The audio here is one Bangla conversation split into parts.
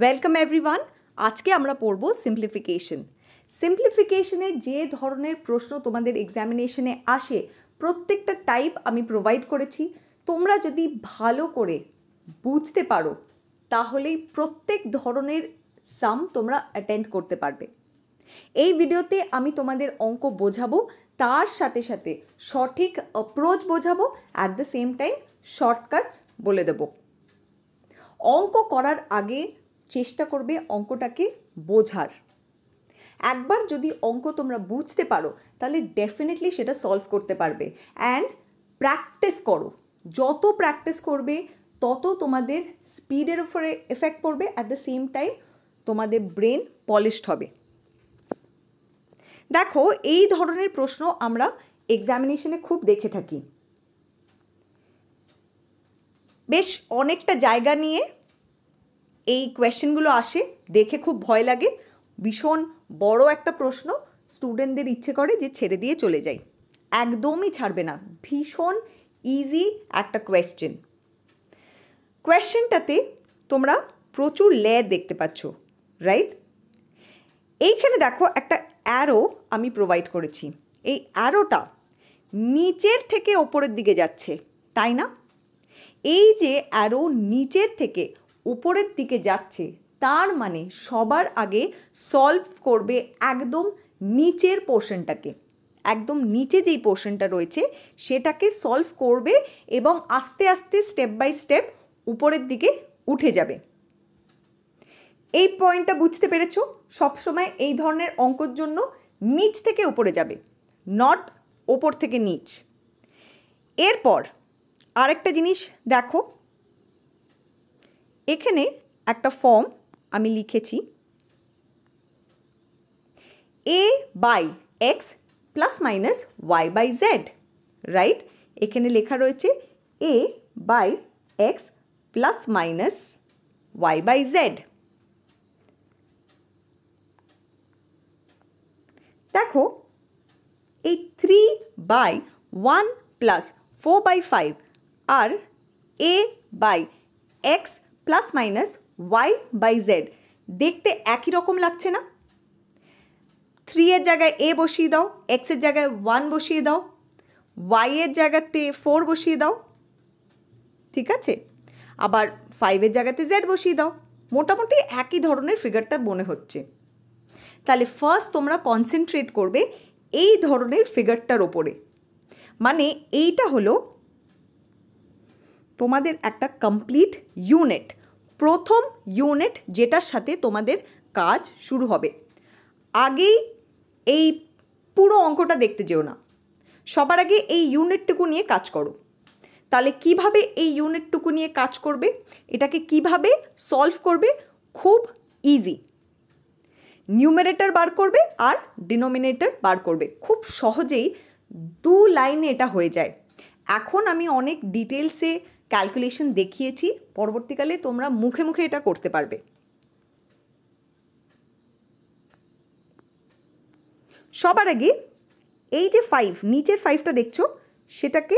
ওয়েলকাম এভরিওয়ান আজকে আমরা পড়ব সিম্পলিফিকেশন সিম্পলিফিকেশনে যে ধরনের প্রশ্ন তোমাদের এক্সামিনেশনে আসে প্রত্যেকটা টাইপ আমি প্রোভাইড করেছি তোমরা যদি ভালো করে বুঝতে পারো তাহলেই প্রত্যেক ধরনের সাম তোমরা অ্যাটেন্ড করতে পারবে এই ভিডিওতে আমি তোমাদের অঙ্ক বোঝাবো তার সাথে সাথে সঠিক অ্যাপ্রোচ বোঝাবো at the same time shortcuts বলে দেব অঙ্ক করার আগে চেষ্টা করবে অঙ্কটাকে বোঝার একবার যদি অঙ্ক তোমরা বুঝতে পারো তাহলে ডেফিনেটলি সেটা সলভ করতে পারবে অ্যান্ড প্র্যাকটিস করো যত প্র্যাকটিস করবে তত তোমাদের স্পিডের উপরে এফেক্ট পড়বে অ্যাট দ্য সেম টাইম তোমাদের ব্রেন পলিশড হবে দেখো এই ধরনের প্রশ্ন আমরা এক্সামিনেশনে খুব দেখে থাকি বেশ অনেকটা জায়গা নিয়ে এই কোয়েশ্চেনগুলো আসে দেখে খুব ভয় লাগে ভীষণ বড় একটা প্রশ্ন স্টুডেন্টদের ইচ্ছে করে যে ছেড়ে দিয়ে চলে যাই একদমই ছাড়বে না ভীষণ ইজি একটা কোয়েশ্চেন কোয়েশ্চেনটাতে তোমরা প্রচুর লেয়ার দেখতে পাচ্ছ রাইট এইখানে দেখো একটা অ্যারো আমি প্রোভাইড করেছি এই অ্যারোটা নিচের থেকে ওপরের দিকে যাচ্ছে তাই না এই যে অ্যারো নিচের থেকে উপরের দিকে যাচ্ছে তার মানে সবার আগে সলভ করবে একদম নিচের পোর্শনটাকে একদম নিচে যেই পোর্শনটা রয়েছে সেটাকে সলভ করবে এবং আস্তে আস্তে স্টেপ বাই স্টেপ উপরের দিকে উঠে যাবে এই পয়েন্টটা বুঝতে পেরেছ সবসময় এই ধরনের অঙ্কর জন্য নিচ থেকে উপরে যাবে নট ওপর থেকে নিচ এরপর আরেকটা জিনিস দেখো এখানে একটা ফর্ম আমি লিখেছি a/x +- y/z রাইট এখানে লেখা রয়েছে a/x +- y/z দেখো a 3/1 + 4/5 আর a/x plus minus Y by Z দেখতে একই রকম লাগছে না থ্রি এর জায়গায় এ বসিয়ে দাও এক্সের জায়গায় ওয়ান বসিয়ে দাও ওয়াইয়ের জায়গাতে ফোর বসিয়ে দাও ঠিক আছে আবার ফাইভের জায়গাতে জেড বসিয়ে দাও মোটামুটি একই ধরনের ফিগারটা মনে হচ্ছে তাহলে ফার্স্ট তোমরা কনসেন্ট্রেট করবে এই ধরনের ফিগারটার ওপরে মানে এইটা হলো তোমাদের একটা কমপ্লিট ইউনিট প্রথম ইউনিট যেটার সাথে তোমাদের কাজ শুরু হবে আগেই এই পুরো অঙ্কটা দেখতে যেও না সবার আগে এই ইউনিটটুকু নিয়ে কাজ করো তাহলে কিভাবে এই ইউনিটটুকু নিয়ে কাজ করবে এটাকে কিভাবে সলভ করবে খুব ইজি নিউমেরেটার বার করবে আর ডিনোমিনেটর বার করবে খুব সহজেই দু লাইনে এটা হয়ে যায় এখন আমি অনেক ডিটেলসে ক্যালকুলেশন দেখিয়েছি পরবর্তীকালে তোমরা মুখে মুখে এটা করতে পারবে সবার আগে এই যে ফাইভ নিচের ফাইভটা দেখছো সেটাকে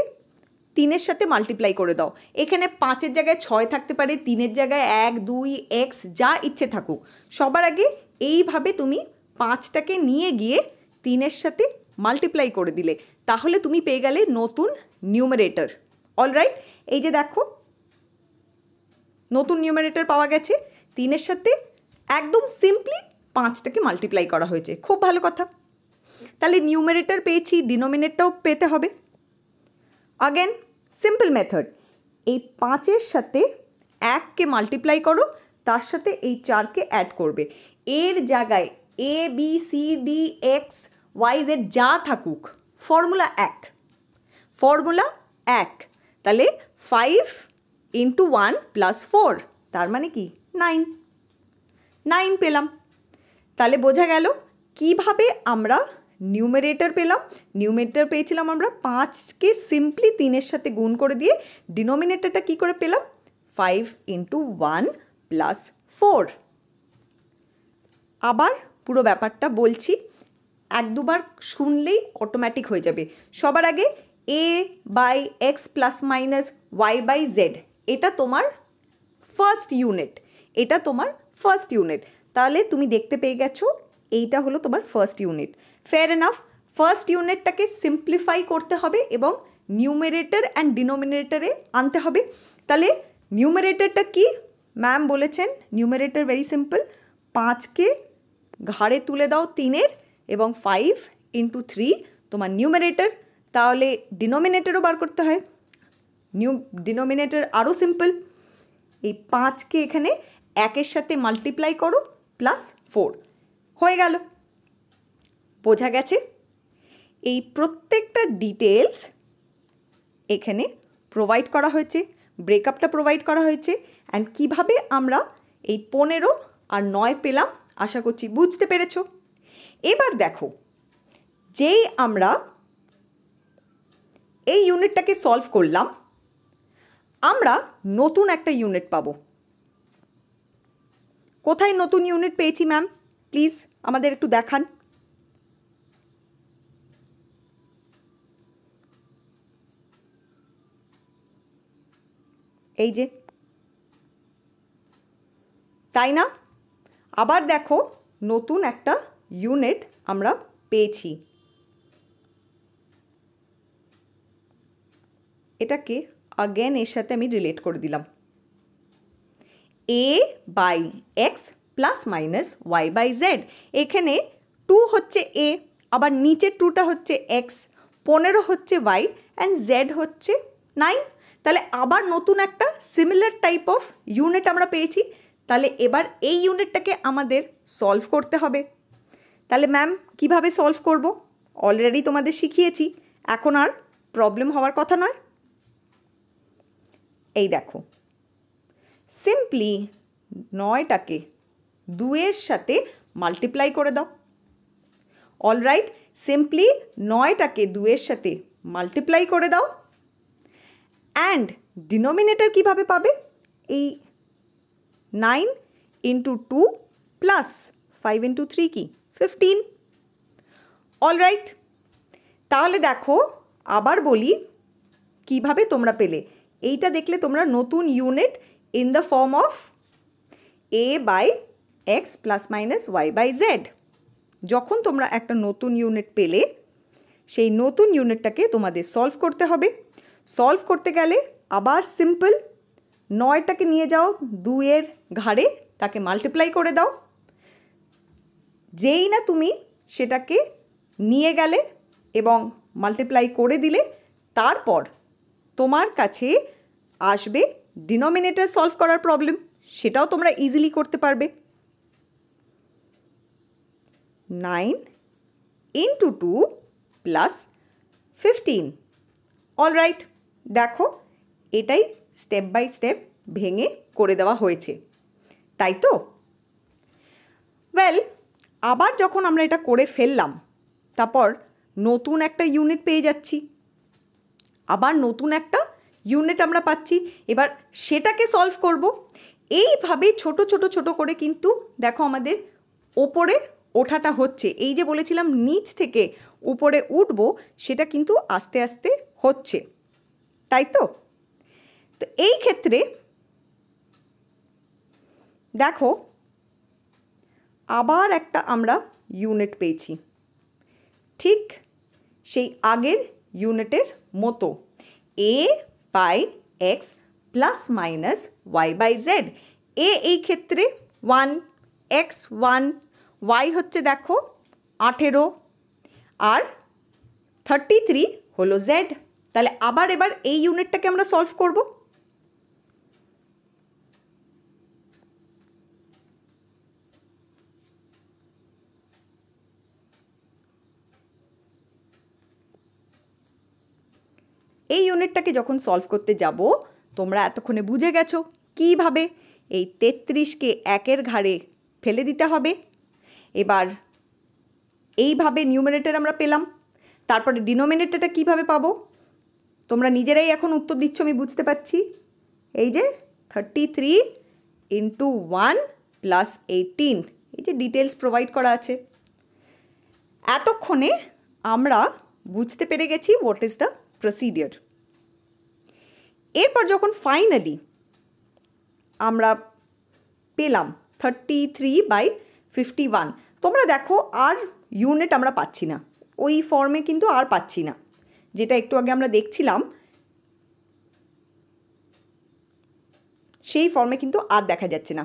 তিনের সাথে মাল্টিপ্লাই করে দাও এখানে পাঁচের জায়গায় ছয় থাকতে পারে তিনের জায়গায় এক দুই এক্স যা ইচ্ছে থাকুক সবার আগে এইভাবে তুমি পাঁচটাকে নিয়ে গিয়ে তিনের সাথে মাল্টিপ্লাই করে দিলে তাহলে তুমি পেয়ে গেলে নতুন নিউমারেটার অলরাইট এই যে দেখো নতুন নিউমারেটার পাওয়া গেছে তিনের সাথে একদম সিম্পলি পাঁচটাকে মাল্টিপ্লাই করা হয়েছে খুব ভালো কথা তাহলে নিউমারেটার পেয়েছি ডিনোমিনেটটাও পেতে হবে অগেন সিম্পল মেথড এই পাঁচের সাথে এককে মাল্টিপ্লাই করো তার সাথে এই চারকে অ্যাড করবে এর জায়গায় A B C D X Y Z যা থাকুক ফর্মুলা এক ফর্মুলা এক তাহলে five into one plus four তার মানে কি নাইন নাইন পেলাম তাহলে বোঝা গেল কিভাবে আমরা নিউমেরেটার পেলাম নিউমেরেটার পেয়েছিলাম আমরা পাঁচকে সিম্পলি তিনের সাথে গুণ করে দিয়ে ডিনোমিনেটারটা কি করে পেলাম five into one plus four আবার পুরো ব্যাপারটা বলছি এক দুবার শুনলেই অটোমেটিক হয়ে যাবে সবার আগে A by x plus minus Y by Z এটা তোমার ফার্স্ট ইউনিট এটা তোমার ফার্স্ট ইউনিট তাহলে তুমি দেখতে পেয়ে গেছো এইটা হলো তোমার first unit fair enough first ইউনিটটাকে সিম্পলিফাই করতে হবে এবং নিউমেরেটার অ্যান্ড ডিনোমিনেটারে আনতে হবে তাহলে নিউমেরেটারটা কি ম্যাম বলেছেন নিউমেরেটার ভেরি সিম্পল পাঁচকে ঘাড়ে তুলে দাও তিনের এবং ফাইভ ইন্টু থ্রি তোমার নিউমেরেটার তাহলে ডিনোমিনেটরও বার করতে হয় নিউ ডিনোমিনেটর আরও সিম্পল এই পাঁচকে এখানে একের সাথে মাল্টিপ্লাই করো প্লাস ফোর হয়ে গেল বোঝা গেছে এই প্রত্যেকটা ডিটেলস এখানে প্রোভাইড করা হয়েছে ব্রেকআপটা প্রোভাইড করা হয়েছে অ্যান্ড কিভাবে আমরা এই পনেরো আর নয় পেলাম আশা করছি বুঝতে পেরেছ এবার দেখো যেই আমরা এই ইউনিটটাকে সলভ করলাম আমরা নতুন একটা ইউনিট পাবো কোথায় নতুন ইউনিট পেয়েছি ম্যাম প্লিজ আমাদের একটু দেখান এই যে তাই না আবার দেখো নতুন একটা ইউনিট আমরা পেয়েছি এটাকে অগেন এর সাথে আমি রিলেট করে দিলাম A by x plus minus Y by Z এখানে টু হচ্ছে এ আবার নিচের টুটা হচ্ছে এক্স পনেরো হচ্ছে ওয়াই অ্যান্ড জেড হচ্ছে নাইন তাহলে আবার নতুন একটা সিমিলার টাইপ অফ ইউনিট আমরা পেয়েছি তাহলে এবার এই ইউনিটটাকে আমাদের সলভ করতে হবে তাহলে ম্যাম কিভাবে সলভ করব অলরেডি তোমাদের শিখিয়েছি এখন আর প্রবলেম হওয়ার কথা নয় এই দেখো সিম্পলি নয়টাকে দুয়ের সাথে মাল্টিপ্লাই করে দাও অলরাইট সিম্পলি নয়টাকে দুয়ের সাথে মাল্টিপ্লাই করে দাও অ্যান্ড ডিনোমিনেটার কিভাবে পাবে এই nine into two plus five into three কি ফিফটিন অলরাইট তাহলে দেখো আবার বলি কিভাবে তোমরা পেলে এইটা দেখলে তোমরা নতুন unit in the form of A by x plus minus Y by Z যখন তোমরা একটা নতুন ইউনিট পেলে সেই নতুন ইউনিটটাকে তোমাদের সলভ করতে হবে সলভ করতে গেলে আবার সিম্পল নয়টাকে নিয়ে যাও দুয়ের ঘাড়ে তাকে মাল্টিপ্লাই করে দাও যেই না তুমি সেটাকে নিয়ে গেলে এবং মাল্টিপ্লাই করে দিলে তারপর তোমার কাছে আসবে ডিনোমিনেটার সলভ করার প্রবলেম সেটাও তোমরা ইজিলি করতে পারবে nine into two plus fifteen alright দেখো এটাই স্টেপ বাই স্টেপ ভেঙে করে দেওয়া হয়েছে তাই তো ওয়েল আবার যখন আমরা এটা করে ফেললাম তারপর নতুন একটা ইউনিট পেয়ে যাচ্ছি আবার নতুন একটা ইউনিট আমরা পাচ্ছি এবার সেটাকে সলভ করব এইভাবে ছোট ছোট ছোট করে কিন্তু দেখো আমাদের ওপরে ওঠাটা হচ্ছে এই যে বলেছিলাম নিচ থেকে উপরে উঠব সেটা কিন্তু আস্তে আস্তে হচ্ছে তাই তো তো এই ক্ষেত্রে দেখো আবার একটা আমরা ইউনিট পেয়েছি ঠিক সেই আগের ইউনিটের মতো এ by x plus minus y by z এ এই ক্ষেত্রে ওয়ান এক্স ওয়ান ওয়াই হচ্ছে দেখো আঠেরো আর থার্টি থ্রি হলো জেড তাহলে আবার এবার এই ইউনিটটাকে আমরা সলভ করবো এই ইউনিটটাকে যখন সলভ করতে যাব তোমরা এতক্ষণে বুঝে গেছো কীভাবে এই তেত্রিশকে একের ঘাড়ে ফেলে দিতে হবে এবার এইভাবে নিউমিনেটার আমরা পেলাম তারপরে ডিনোমিনেটারটা কিভাবে পাবো তোমরা নিজেরাই এখন উত্তর দিচ্ছ আমি বুঝতে পারছি এই যে thirty three into one plus eighteen এই যে ডিটেলস প্রোভাইড করা আছে এতক্ষণে আমরা বুঝতে পেরে গেছি হোয়াট ইজ দ্য প্রসিডিওর এরপর যখন ফাইনালি আমরা পেলাম thirty three by fifty one তোমরা দেখো আর ইউনিট আমরা পাচ্ছি না ওই ফর্মে কিন্তু আর পাচ্ছি না যেটা একটু আগে আমরা দেখছিলাম সেই ফর্মে কিন্তু আর দেখা যাচ্ছে না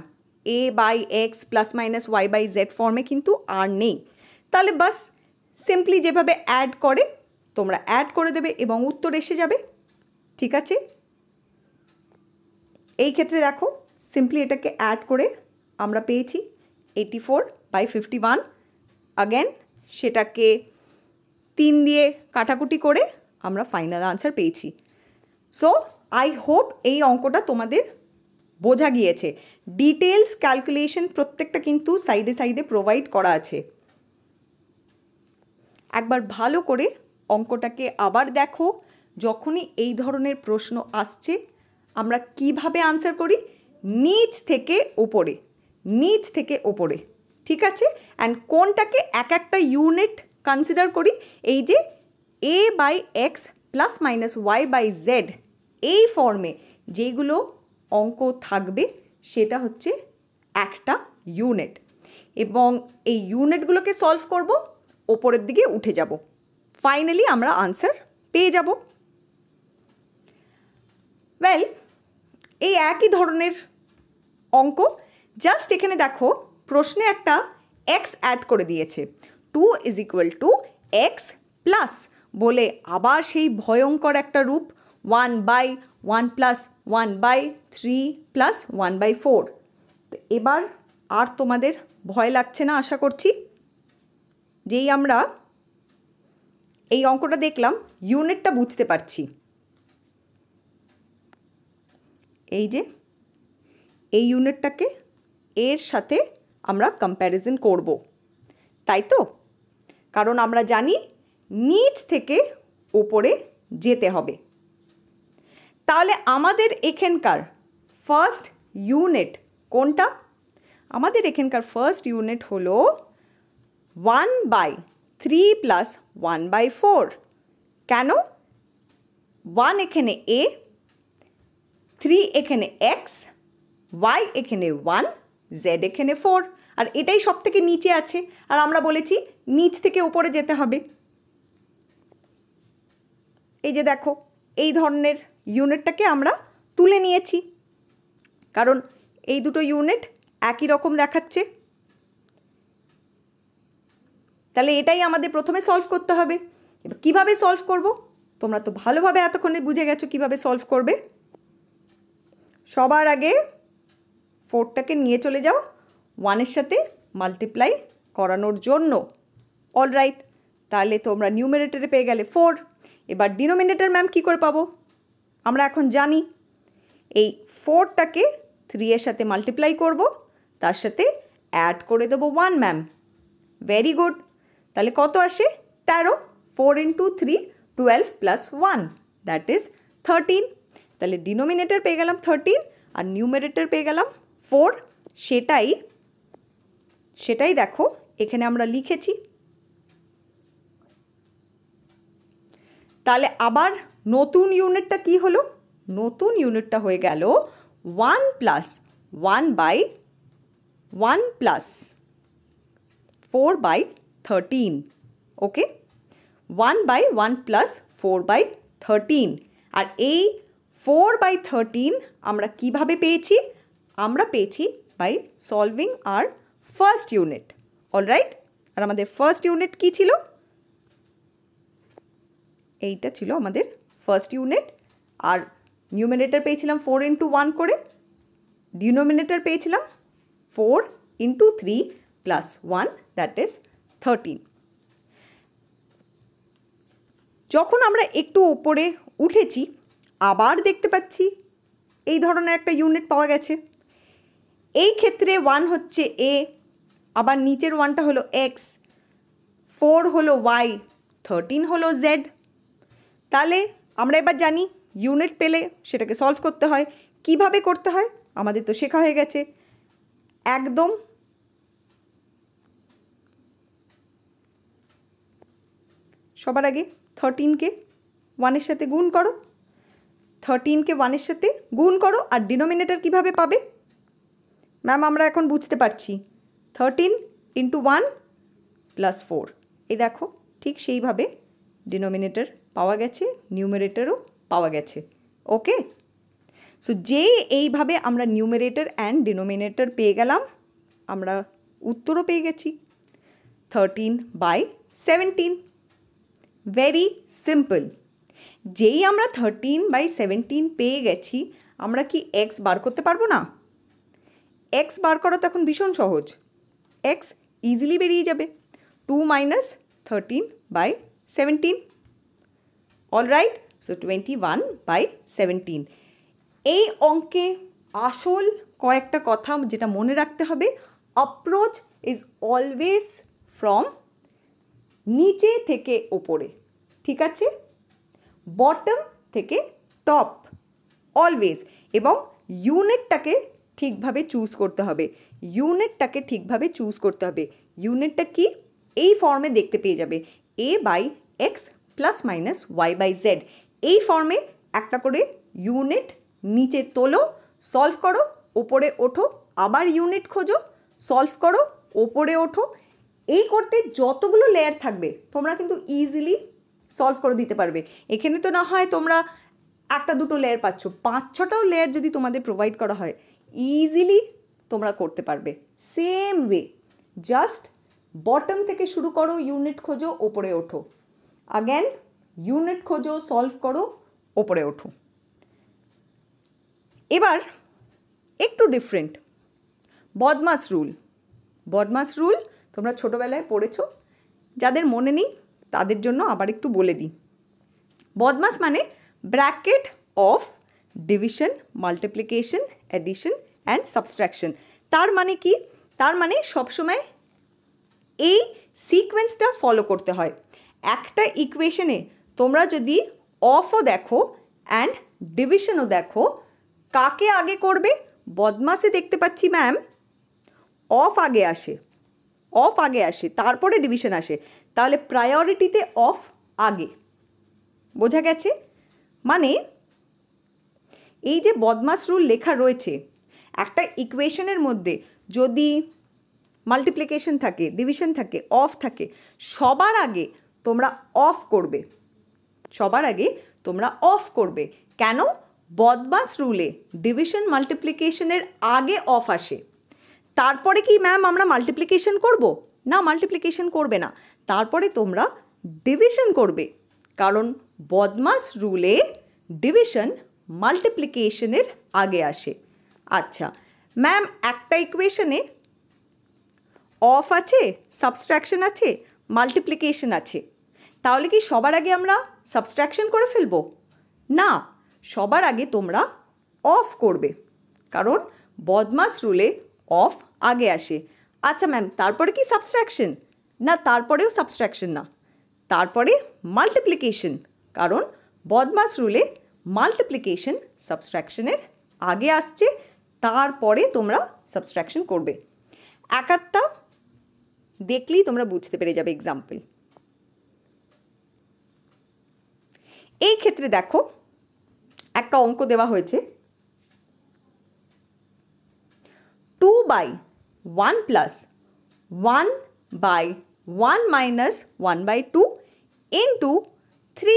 a by x plus minus Y by z ফর্মে কিন্তু আর নেই তাহলে বাস সিম্পলি যেভাবে অ্যাড করে তোমরা অ্যাড করে দেবে এবং উত্তর এসে যাবে ঠিক আছে এই ক্ষেত্রে দেখো সিম্পলি এটাকে অ্যাড করে আমরা পেয়েছি eighty four by fifty one again সেটাকে তিন দিয়ে কাটাকুটি করে আমরা ফাইনাল আনসার পেয়েছি সো আই হোপ এই অঙ্কটা তোমাদের বোঝা গিয়েছে ডিটেলস ক্যালকুলেশন প্রত্যেকটা কিন্তু সাইডে সাইডে প্রোভাইড করা আছে একবার ভালো করে অঙ্কটাকে আবার দেখো যখনই এই ধরনের প্রশ্ন আসছে আমরা কিভাবে আনসার করি নিচ থেকে ওপরে নিচ থেকে ওপরে ঠিক আছে অ্যান্ড কোনটাকে এক একটা ইউনিট কনসিডার করি এই যে a by x plus minus Y by z এই ফর্মে যেগুলো অঙ্ক থাকবে সেটা হচ্ছে একটা ইউনিট এবং এই ইউনিটগুলোকে সলভ করব ওপরের দিকে উঠে যাব ফাইনালি আমরা আনসার পেয়ে যাব ওয়েল এই একই ধরনের অঙ্ক জাস্ট এখানে দেখো প্রশ্নে একটা এক্স অ্যাড করে দিয়েছে two is equal to x plus বলে আবার সেই ভয়ঙ্কর একটা রূপ one by one plus one by three plus one by four তো এবার আর তোমাদের ভয় লাগছে না আশা করছি যেই আমরা এই অঙ্কটা দেখলাম ইউনিটটা বুঝতে পারছি এই যে এই ইউনিটটাকে এর সাথে আমরা কম্প্যারিজন করব তাই তো কারণ আমরা জানি নিচ থেকে ওপরে যেতে হবে তাহলে আমাদের এখানকার ফার্স্ট ইউনিট কোনটা আমাদের এখানকার ফার্স্ট ইউনিট হল one by three plus one by four কেন ওয়ান এখানে এ থ্রি এখানে এক্স ওয়াই এখানে ওয়ান জেড এখানে ফোর আর এটাই সব থেকে নিচে আছে আর আমরা বলেছি নিচ থেকে উপরে যেতে হবে এই যে দেখো এই ধরনের ইউনিটটাকে আমরা তুলে নিয়েছি কারণ এই দুটো ইউনিট একই রকম দেখাচ্ছে তাহলে এটাই আমাদের প্রথমে সলভ করতে হবে এবার কীভাবে সলভ করব তোমরা তো ভালোভাবে এতক্ষণে বুঝে গেছো কিভাবে সলভ করবে সবার আগে ফোরটাকে নিয়ে চলে যাও ওয়ানের সাথে মাল্টিপ্লাই করানোর জন্য অল রাইট তাহলে তোমরা নিউমিনেটারে পেয়ে গেলে ফোর এবার ডিনোমিনেটার ম্যাম কী করে পাবো আমরা এখন জানি এই ফোরটাকে থ্রি এর সাথে মাল্টিপ্লাই করব তার সাথে অ্যাড করে দেবো ওয়ান ম্যাম ভেরি গুড তাহলে কত আসে তেরো four into three twelve plus one that is thirteen তাহলে ডিনোমিনেটর পেয়ে গেলাম 13 আর নিউমেরেটর পেয়ে গেলাম 4 সেটাই সেটাই দেখো এখানে আমরা লিখেছি তাহলে আবার নতুন ইউনিটটা কি হলো নতুন ইউনিটটা হয়ে গেল 1 + 1 / 1 + 4 / 13 ওকে 1 / 1 + 4 / 13 আর এই ফোর বাই থার্টিন আমরা কিভাবে পেয়েছি আমরা পেয়েছি বাই সলভিং আর ফার্স্ট ইউনিট অলরাইট আর আমাদের ফার্স্ট ইউনিট কি ছিল এইটা ছিল আমাদের ফার্স্ট ইউনিট আর নিউমিনেটার পেয়েছিলাম ফোর ইন্টু ওয়ান করে ডিনোমিনেটার পেয়েছিলাম four into three plus one that is thirteen যখন আমরা একটু ওপরে উঠেছি আবার দেখতে পাচ্ছি এই ধরনের একটা ইউনিট পাওয়া গেছে এই ক্ষেত্রে ওয়ান হচ্ছে এ আবার নিচের ওয়ানটা হলো এক্স ফোর হলো ওয়াই থার্টিন হলো জেড তাহলে আমরা এবার জানি ইউনিট পেলে সেটাকে সলভ করতে হয় কিভাবে করতে হয় আমাদের তো শেখা হয়ে গেছে একদম সবার আগে থার্টিনকে ওয়ানের সাথে গুণ করো থার্টিনকে ওয়ানের সাথে গুণ করো আর ডিনোমিনেটার কিভাবে পাবে ম্যাম আমরা এখন বুঝতে পারছি thirteen into one plus four এই দেখো ঠিক সেইভাবে ডিনোমিনেটার পাওয়া গেছে নিউমিনেটারও পাওয়া গেছে ওকে সো যে এইভাবে আমরা নিউমিনেটার অ্যান্ড ডিনোমিনেটার পেয়ে গেলাম আমরা উত্তরও পেয়ে গেছি thirteen by seventeen very simple যেই আমরা থার্টিন বাই সেভেন্টিন পেয়ে গেছি আমরা কি এক্স বার করতে পারবো না এক্স বার করা তো এখন ভীষণ সহজ এক্স ইজিলি বেরিয়ে যাবে two minus thirteen by seventeen all right so twenty one by seventeen এই অঙ্কে আসল কয়েকটা কথা যেটা মনে রাখতে হবে অ্যাপ্রোচ ইজ অলওয়েজ ফ্রম নিচে থেকে ওপরে ঠিক আছে বটম থেকে টপ অলওয়েজ এবং ইউনিটটাকে ঠিকভাবে চুজ করতে হবে ইউনিটটাকে ঠিকভাবে চুজ করতে হবে ইউনিটটা কি এই ফর্মে দেখতে পেয়ে যাবে a by x plus minus Y by z এই ফর্মে একটা করে ইউনিট নিচে তোলো সলভ করো ওপরে ওঠো আবার ইউনিট খোঁজো সলভ করো ওপরে ওঠো এই করতে যতগুলো লেয়ার থাকবে তোমরা কিন্তু ইজিলি সলভ করে দিতে পারবে এখানে তো না হয় তোমরা একটা দুটো লেয়ার পাচ্ছ পাঁচ ছটাও লেয়ার যদি তোমাদের প্রোভাইড করা হয় ইজিলি তোমরা করতে পারবে সেম ওয়ে জাস্ট বটম থেকে শুরু করো ইউনিট খোঁজো ওপরে ওঠো আগেন ইউনিট খোঁজো সলভ করো ওপরে ওঠো এবার একটু ডিফারেন্ট বদমাস রুল বদমাস রুল তোমরা ছোটোবেলায় পড়েছ যাদের মনে নেই তাদের জন্য আবার একটু বলে দিই বদমাস মানে bracket of division multiplication addition and subtraction তার মানে কি তার মানে সবসময় এই সিকোয়েন্সটা ফলো করতে হয় একটা ইকুয়েশনে তোমরা যদি অফও দেখো অ্যান্ড ডিভিশনও দেখো কাকে আগে করবে বদমাসে দেখতে পাচ্ছি ম্যাম অফ আগে আসে অফ আগে আসে তারপরে ডিভিশন আসে তাহলে প্রায়োরিটিতে অফ আগে বোঝা গেছে মানে এই যে বদমাস রুল লেখা রয়েছে একটা ইকুয়েশনের মধ্যে যদি মাল্টিপ্লিকেশন থাকে ডিভিশন থাকে অফ থাকে সবার আগে তোমরা অফ করবে সবার আগে তোমরা অফ করবে কেন বদমাস রুলে ডিভিশন মাল্টিপ্লিকেশনের আগে অফ আসে তারপরে কি ম্যাম আমরা মাল্টিপ্লিকেশন করব না মাল্টিপ্লিকেশন করবে না তারপরে তোমরা ডিভিশন করবে কারণ বদমাস রুলে ডিভিশন মাল্টিপ্লিকেশনের আগে আসে আচ্ছা ম্যাম একটা ইকুয়েশনে অফ আছে সাবস্ট্রাকশন আছে মাল্টিপ্লিকেশন আছে তাহলে কি সবার আগে আমরা সাবস্ট্রাকশন করে ফেলব না সবার আগে তোমরা অফ করবে কারণ বদমাস রুলে অফ আগে আসে আচ্ছা ম্যাম তারপরে কি সাবস্ট্রাকশন না তারপরেও সাবস্ট্রাকশন না তারপরে মাল্টিপ্লিকেশন কারণ বদমাস রুলে মাল্টিপ্লিকেশন সাবস্ট্রাকশনের আগে আসছে তারপরে তোমরা সাবস্ট্রাকশন করবে একাত্তা দেখলেই তোমরা বুঝতে পেরে যাবে এক্সাম্পল এই ক্ষেত্রে দেখো একটা অঙ্ক দেওয়া হয়েছে 2 by 1 plus 1 by 1 minus 1 by 2 into 3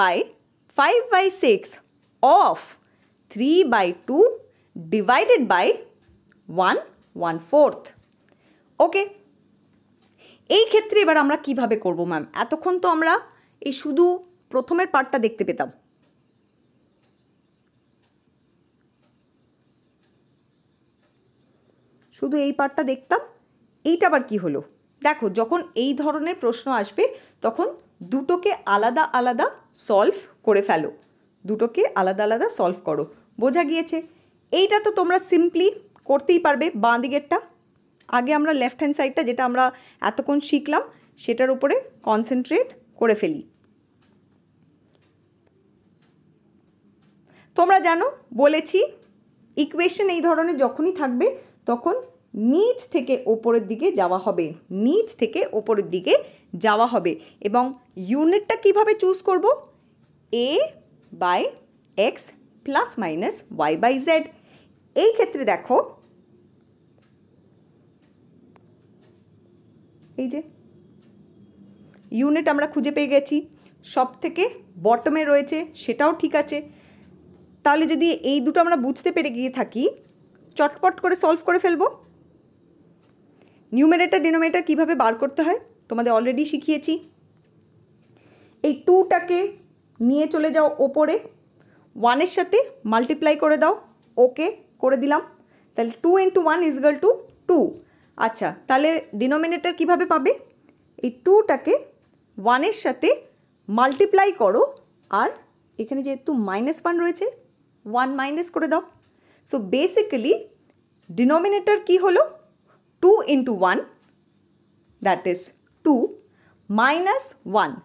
by 5 by 6 of 3 by 2 divided by 1 1 fourth. Okay. এই ক্ষেত্রে এবার আমরা কিভাবে করব ম্যাম এতক্ষণ তো আমরা এই শুধু প্রথমের পার্টটা দেখতে পেতাম শুধু এই পার্টটা দেখতাম এইটা আবার কি হলো দেখো যখন এই ধরনের প্রশ্ন আসবে তখন দুটোকে আলাদা আলাদা সলভ করে ফেলো দুটোকে আলাদা আলাদা সলভ করো বোঝা গিয়েছে এইটা তো তোমরা সিম্পলি করতেই পারবে বাঁ দিকেরটা আগে আমরা লেফট হ্যান্ড সাইডটা যেটা আমরা এতক্ষণ শিখলাম সেটার উপরে কনসেন্ট্রেট করে ফেলি তোমরা জানো বলেছি ইকুয়েশন এই ধরনের যখনই থাকবে তখন নিচ থেকে ওপরের দিকে যাওয়া হবে নিচ থেকে ওপরের দিকে যাওয়া হবে এবং ইউনিটটা কিভাবে চুজ করব a by x plus minus Y by z এই ক্ষেত্রে দেখো এই যে ইউনিট আমরা খুঁজে পেয়ে গেছি সব থেকে বটমে রয়েছে সেটাও ঠিক আছে তাহলে যদি এই দুটো আমরা বুঝতে পেরে গিয়ে থাকি চটপট করে সলভ করে ফেলবো নিউমেরেটার ডিনোমেটার কিভাবে বার করতে হয় তোমাদের অলরেডি শিখিয়েছি এই টুটাকে নিয়ে চলে যাও ওপরে ওয়ানের সাথে মাল্টিপ্লাই করে দাও ওকে করে দিলাম তাহলে two into one is equal to two আচ্ছা তাহলে ডিনোমিনেটার কিভাবে পাবে এই টুটাকে ওয়ানের সাথে মাল্টিপ্লাই করো আর এখানে যেহেতু মাইনাস ওয়ান রয়েছে ওয়ান মাইনাস করে দাও সো বেসিক্যালি ডিনোমিনেটার কি হলো into 1 that is 2 minus 1.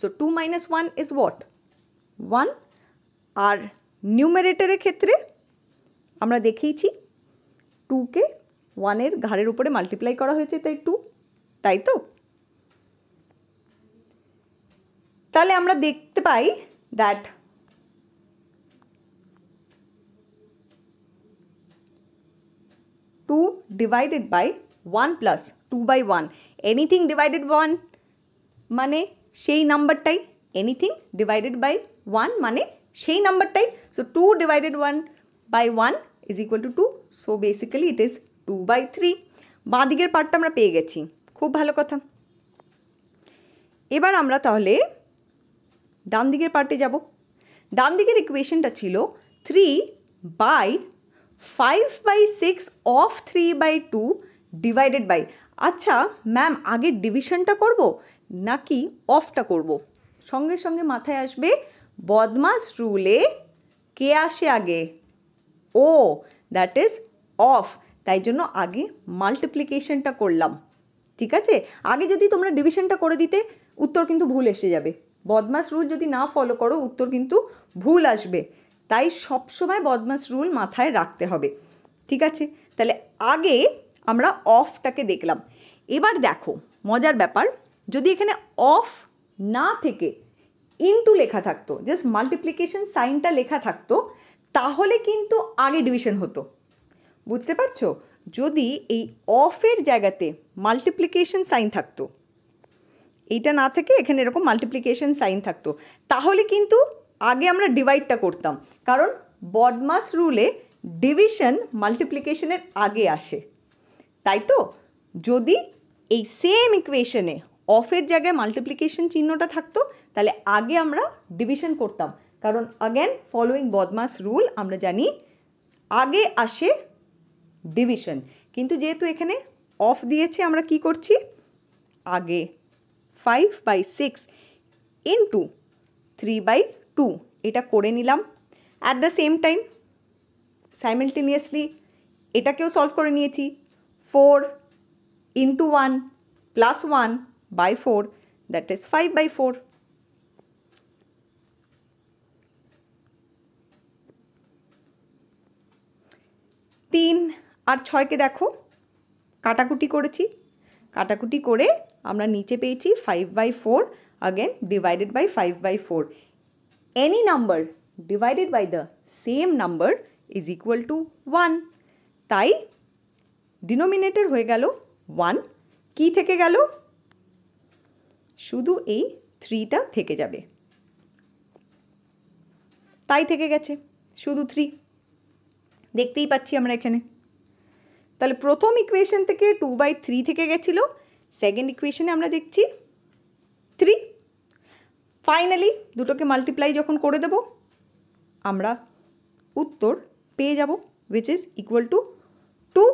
So 2 minus 1 is what? 1 আর নিউমারেটারের ক্ষেত্রে আমরা দেখিয়েছি টুকে ওয়ানের ঘাড়ের উপরে মাল্টিপ্লাই করা হয়েছে তাই টু তাই তো তাহলে আমরা দেখতে পাই that two divided by 1+2/1 anything divided 1 মানে সেই নাম্বারটাই এনিথিং ডিভাইডেড বাই 1 মানে সেই নাম্বারটাই so 2 divided 1 by 1 = 2 so basically it is 2/3 বাদিকের পাড়টা আমরা পেয়ে গেছি খুব ভালো কথা এবার আমরা তাহলে ডান দিকের পাড়তে যাব ডান দিকের ইকুয়েশনটা ছিল 3/ 5/6 অফ 3/2 ডিভাইডেড বাই আচ্ছা ম্যাম আগে ডিভিশনটা করব নাকি অফটা করব সঙ্গে সঙ্গে মাথায় আসবে বদমাস রুলে কে আসে আগে ও দ্যাট ইজ অফ তাই জন্য আগে মাল্টিপ্লিকেশনটা করলাম ঠিক আছে আগে যদি তোমরা ডিভিশনটা করে দিতে উত্তর কিন্তু ভুল এসে যাবে বদমাস রুল যদি না ফলো করো উত্তর কিন্তু ভুল আসবে তাই সবসময় বদমাস রুল মাথায় রাখতে হবে ঠিক আছে তাহলে আগে আমরা অফটাকে দেখলাম এবার দেখো মজার ব্যাপার যদি এখানে অফ না থেকে ইনটু লেখা থাকতো জাস্ট মাল্টিপ্লিকেশন সাইনটা লেখা থাকতো তাহলে কিন্তু আগে ডিভিশন হতো বুঝতে পারছো যদি এই অফের জায়গাতে মাল্টিপ্লিকেশন সাইন থাকতো এইটা না থেকে এখানে এরকম মাল্টিপ্লিকেশন সাইন থাকতো তাহলে কিন্তু আগে আমরা ডিভাইডটা করতাম কারণ বডমাস রুলে ডিভিশন মাল্টিপ্লিকেশনের আগে আসে তাই তো যদি এই সেম ইকুয়েশনে অফের জায়গায় মাল্টিপ্লিকেশন চিহ্নটা থাকতো তাহলে আগে আমরা ডিভিশন করতাম কারণ আগেন ফলোয়িং বদমাস রুল আমরা জানি আগে আসে ডিভিশন কিন্তু যেহেতু এখানে অফ দিয়েছে আমরা কি করছি আগে five by six into three by two এটা করে নিলাম at the same time simultaneously এটাকেও সলভ করে নিয়েছি 4 into 1 plus 1 by 4 that is 5 by 4. তিন আর ছয়কে দেখো কাটাকুটি করেছি কাটাকুটি করে আমরা নিচে পেয়েছি five by four again divided by 5 by 4. Any number divided by the same number is equal to 1. Tai denominator হয়ে গেল ওয়ান কি থেকে গেল শুধু এই থ্রিটা থেকে যাবে তাই থেকে গেছে শুধু থ্রি দেখতেই পাচ্ছি আমরা এখানে তাহলে প্রথম ইকুয়েশন থেকে টু বাই থ্রি থেকে গেছিলো সেকেন্ড ইকুয়েশনে আমরা দেখছি থ্রি ফাইনালি দুটোকে মাল্টিপ্লাই যখন করে দেব আমরা উত্তর পেয়ে যাব which is equal to two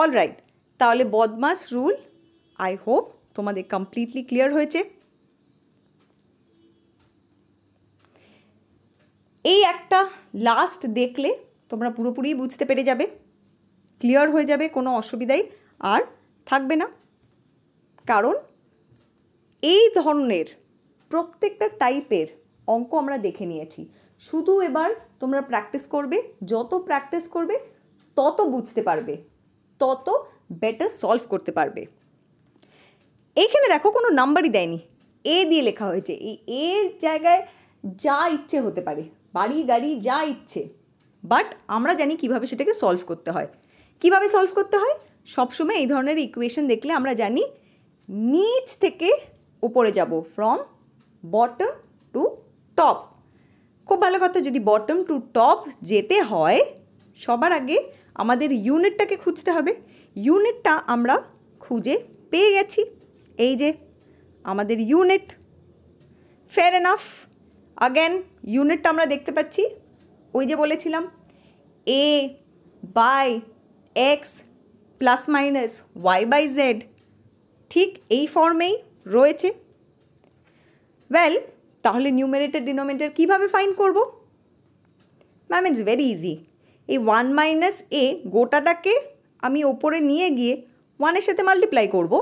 all right তাহলে বদমাস রুল আই হোপ তোমাদের কমপ্লিটলি ক্লিয়ার হয়েছে এই একটা লাস্ট দেখলে তোমরা পুরোপুরি বুঝতে পেরে যাবে ক্লিয়ার হয়ে যাবে কোনো অসুবিধাই আর থাকবে না কারণ এই ধরনের প্রত্যেকটা টাইপের অঙ্ক আমরা দেখে নিয়েছি শুধু এবার তোমরা প্র্যাকটিস করবে যত প্র্যাকটিস করবে তত বুঝতে পারবে তত বেটার সলভ করতে পারবে এইখানে দেখো কোনো নাম্বারই দেয়নি এ দিয়ে লেখা হয়েছে এই এর জায়গায় যা ইচ্ছে হতে পারে বাড়ি গাড়ি যা ইচ্ছে বাট আমরা জানি কিভাবে সেটাকে সলভ করতে হয় কিভাবে সলভ করতে হয় সবসময় এই ধরনের ইকুয়েশন দেখলে আমরা জানি নিচ থেকে উপরে যাব ফ্রম বটম টু টপ খুব ভালো কথা যদি বটম টু টপ যেতে হয় সবার আগে আমাদের ইউনিটটাকে খুঁজতে হবে ইউনিটটা আমরা খুঁজে পেয়ে গেছি এই যে আমাদের ইউনিট ফেয়ার এনাফ আগেন ইউনিটটা আমরা দেখতে পাচ্ছি ওই যে বলেছিলাম a by x plus minus Y by z ঠিক এই ফর্মেই রয়েছে ওয়েল তাহলে নিউমেরেটার ডিনোমেটার কীভাবে ফাইন করব ম্যাম ইটস ভেরি ইজি এই ওয়ান মাইনাস এ গোটাটাকে আমি ওপরে নিয়ে গিয়ে ওয়ানের সাথে মাল্টিপ্লাই করব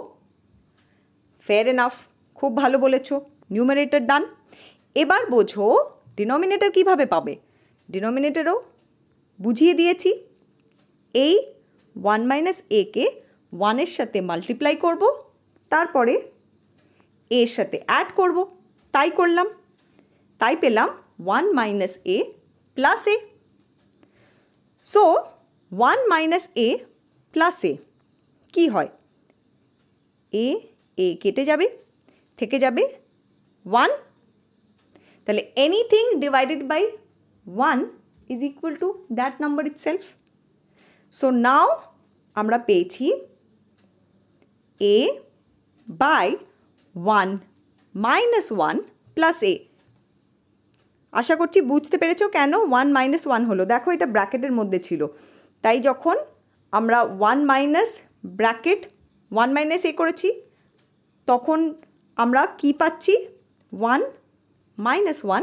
ফেয়ার এনাফ খুব ভালো বলেছ নিউমারেটার ডান এবার বোঝো ডিনোমিনেটার কিভাবে পাবে ডিনোমিনেটরও বুঝিয়ে দিয়েছি এই ওয়ান মাইনাস একে ওয়ানের সাথে মাল্টিপ্লাই করব তারপরে এর সাথে অ্যাড করব তাই করলাম তাই পেলাম one minus a plus a so one minus a plus a कि केटे जाए वन तेल anything divided by one is equal to that number itself so now आप पे a one minus one plus a আশা করছি বুঝতে পেরেছো কেন ওয়ান মাইনাস ওয়ান হলো দেখো এটা ব্র্যাকেটের মধ্যে ছিল তাই যখন আমরা one minus bracket one minus a করেছি তখন আমরা কি পাচ্ছি one minus one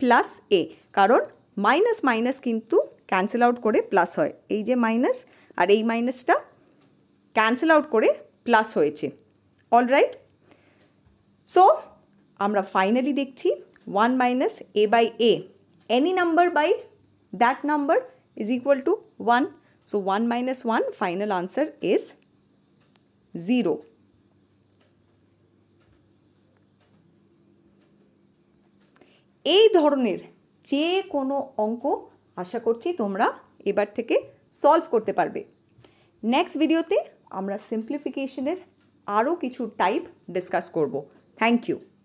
plus a কারণ মাইনাস মাইনাস কিন্তু ক্যান্সেল আউট করে প্লাস হয় এই যে মাইনাস আর এই মাইনাসটা ক্যান্সেল আউট করে প্লাস হয়েছে অলরাইট সো আমরা ফাইনালি দেখছি 1 - a / a any number by that number is equal to 1 so 1 - 1 final answer is 0 এই ধরনের যে কোনো অঙ্ক আশা করছি তোমরা এবার থেকে সলভ করতে পারবে नेक्स्ट ভিডিওতে আমরা सिंपलीफिकेशनের আরো কিছু টাইপ ডিসকাস করব थैंक यू